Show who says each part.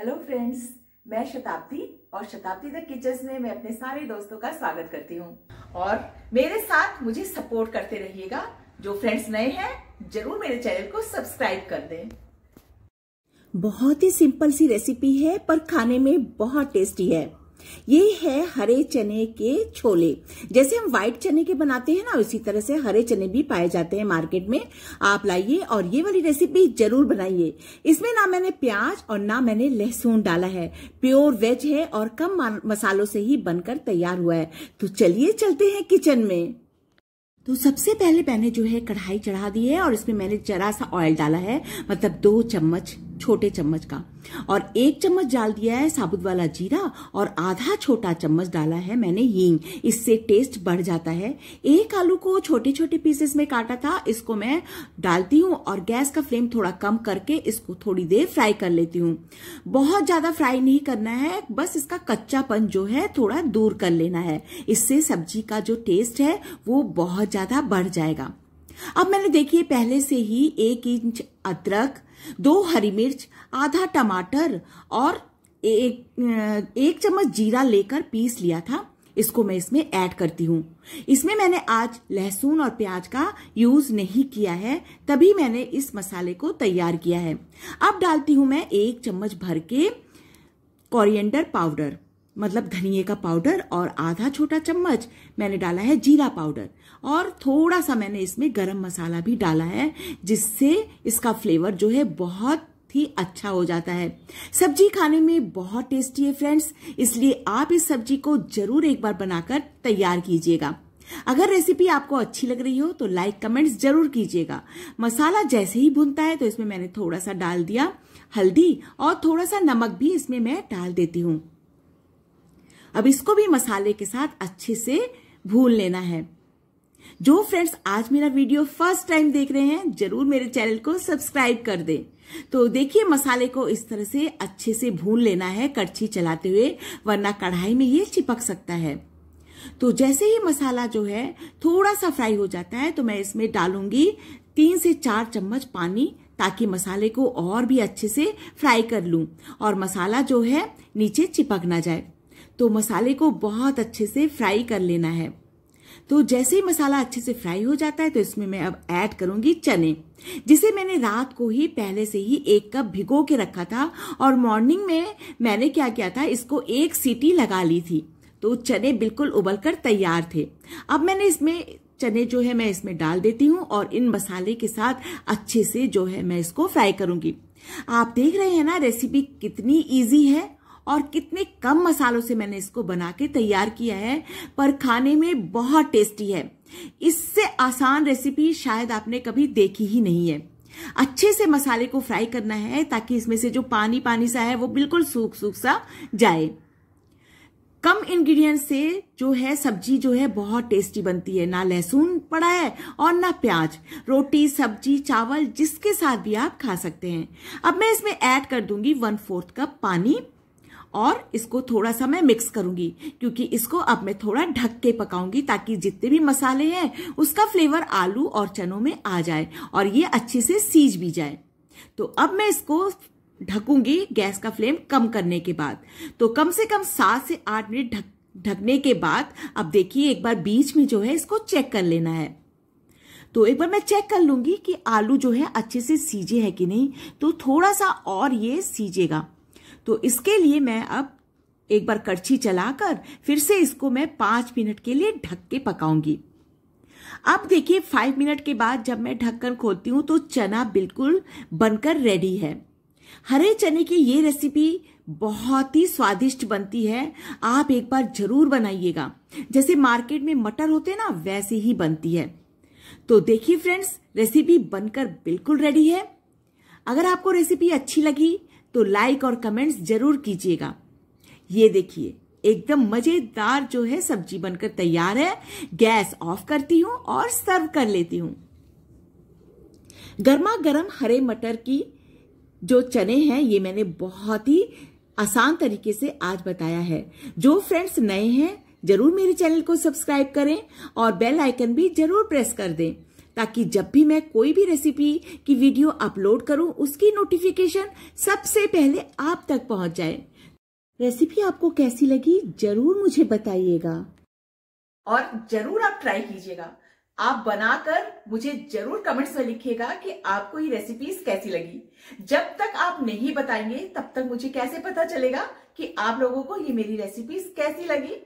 Speaker 1: hello friends मैं शताब्दी और शताब्दी द किचन में मैं अपने सारे दोस्तों का स्वागत करती हूँ और मेरे साथ मुझे सपोर्ट करते रहिएगा जो फ्रेंड्स नए हैं जरूर मेरे चैनल को सब्सक्राइब कर दें बहुत ही सिंपल सी रेसिपी है पर खाने में बहुत टेस्टी है ये है हरे चने के छोले जैसे हम व्हाइट चने के बनाते हैं ना उसी तरह से हरे चने भी पाए जाते हैं मार्केट में आप लाइए और ये वाली रेसिपी जरूर बनाइए इसमें ना मैंने प्याज और ना मैंने लहसुन डाला है प्योर वेज है और कम मसालों से ही बनकर तैयार हुआ है तो चलिए चलते हैं किचन में तो सबसे पहले मैंने जो है कढ़ाई चढ़ा दी है और इसमें मैंने जरा सा ऑयल डाला है मतलब दो चम्मच छोटे चम्मच का और एक चम्मच डाल दिया है साबुत वाला जीरा और आधा छोटा चम्मच डाला है मैंने हींग इससे टेस्ट बढ़ जाता है एक आलू को छोटे छोटे पीसेस में काटा था इसको मैं डालती हूँ और गैस का फ्लेम थोड़ा कम करके इसको थोड़ी देर फ्राई कर लेती हूँ बहुत ज्यादा फ्राई नहीं करना है बस इसका कच्चापन जो है थोड़ा दूर कर लेना है इससे सब्जी का जो टेस्ट है वो बहुत ज्यादा बढ़ जाएगा अब मैंने देखिए पहले से ही एक इंच अदरक दो हरी मिर्च आधा टमाटर और एक एक चम्मच जीरा लेकर पीस लिया था इसको मैं इसमें ऐड करती हूँ इसमें मैंने आज लहसुन और प्याज का यूज नहीं किया है तभी मैंने इस मसाले को तैयार किया है अब डालती हूँ मैं एक चम्मच भर के कोरिएंडर पाउडर मतलब धनिए का पाउडर और आधा छोटा चम्मच मैंने डाला है जीरा पाउडर और थोड़ा सा मैंने इसमें गरम मसाला भी डाला है जिससे इसका फ्लेवर जो है बहुत ही अच्छा हो जाता है सब्जी खाने में बहुत टेस्टी है फ्रेंड्स इसलिए आप इस सब्जी को जरूर एक बार बनाकर तैयार कीजिएगा अगर रेसिपी आपको अच्छी लग रही हो तो लाइक कमेंट्स जरूर कीजिएगा मसाला जैसे ही भुनता है तो इसमें मैंने थोड़ा सा डाल दिया हल्दी और थोड़ा सा नमक भी इसमें मैं डाल देती हूँ अब इसको भी मसाले के साथ अच्छे से भून लेना है जो फ्रेंड्स आज मेरा वीडियो फर्स्ट टाइम देख रहे हैं जरूर मेरे चैनल को सब्सक्राइब कर दें तो देखिए मसाले को इस तरह से अच्छे से भून लेना है कड़छी चलाते हुए वरना कढ़ाई में ये चिपक सकता है तो जैसे ही मसाला जो है थोड़ा सा फ्राई हो जाता है तो मैं इसमें डालूंगी तीन से चार चम्मच पानी ताकि मसाले को और भी अच्छे से फ्राई कर लूं और मसाला जो है नीचे चिपक ना जाए तो मसाले को बहुत अच्छे से फ्राई कर लेना है तो जैसे ही मसाला अच्छे से फ्राई हो जाता है तो इसमें मैं अब ऐड करूंगी चने जिसे मैंने रात को ही पहले से ही एक कप भिगो के रखा था और मॉर्निंग में मैंने क्या किया था इसको एक सीटी लगा ली थी तो चने बिल्कुल उबल कर तैयार थे अब मैंने इसमें चने जो है मैं इसमें डाल देती हूँ और इन मसाले के साथ अच्छे से जो है मैं इसको फ्राई करूंगी आप देख रहे हैं ना रेसिपी कितनी इजी है और कितने कम मसालों से मैंने इसको बना के तैयार किया है पर खाने में बहुत टेस्टी है इससे आसान रेसिपी शायद आपने कभी देखी ही नहीं है अच्छे से मसाले को फ्राई करना है ताकि इसमें से जो पानी पानी सा है वो बिल्कुल सूख सूख सा जाए कम इंग्रेडिएंट से जो है सब्जी जो है बहुत टेस्टी बनती है ना लहसुन पड़ा है और ना प्याज रोटी सब्जी चावल जिसके साथ भी आप खा सकते हैं अब मैं इसमें ऐड कर दूंगी वन फोर्थ कप पानी और इसको थोड़ा सा मैं मिक्स करूंगी क्योंकि इसको अब मैं थोड़ा ढक के पकाऊंगी ताकि जितने भी मसाले हैं उसका फ्लेवर आलू और चनों में आ जाए और ये अच्छे से सीज भी जाए तो अब मैं इसको ढकूंगी गैस का फ्लेम कम करने के बाद तो कम से कम सात से आठ मिनट ढक ढकने के बाद अब देखिए एक बार बीच में जो है इसको चेक कर लेना है तो एक बार मैं चेक कर लूंगी कि आलू जो है अच्छे से सीजे है कि नहीं तो थोड़ा सा और ये सीजेगा तो इसके लिए मैं अब एक बार करछी चलाकर फिर से इसको मैं पांच मिनट के लिए ढक के पकाऊंगी अब देखिए फाइव मिनट के बाद जब मैं ढक्कन खोलती हूँ तो चना बिल्कुल बनकर रेडी है हरे चने की ये रेसिपी बहुत ही स्वादिष्ट बनती है आप एक बार जरूर बनाइएगा जैसे मार्केट में मटर होते ना वैसे ही बनती है तो देखिए फ्रेंड्स रेसिपी बनकर बिल्कुल रेडी है अगर आपको रेसिपी अच्छी लगी तो लाइक और कमेंट्स जरूर कीजिएगा ये देखिए एकदम मजेदार जो है सब्जी बनकर तैयार है गैस ऑफ करती हूँ और सर्व कर लेती हूँ गर्मा गर्म हरे मटर की जो चने हैं ये मैंने बहुत ही आसान तरीके से आज बताया है जो फ्रेंड्स नए हैं जरूर मेरे चैनल को सब्सक्राइब करें और बेल आइकन भी जरूर प्रेस कर दें ताकि जब भी मैं कोई भी रेसिपी की वीडियो अपलोड करूं उसकी नोटिफिकेशन सबसे पहले आप तक पहुंच जाए रेसिपी आपको कैसी लगी जरूर मुझे बताइएगा और जरूर आप ट्राई कीजिएगा आप बनाकर मुझे जरूर कमेंट्स में लिखिएगा कि आपको ये रेसिपीज कैसी लगी जब तक आप नहीं बताएंगे तब तक मुझे कैसे पता चलेगा कि आप लोगों को ये मेरी रेसिपीज कैसी लगी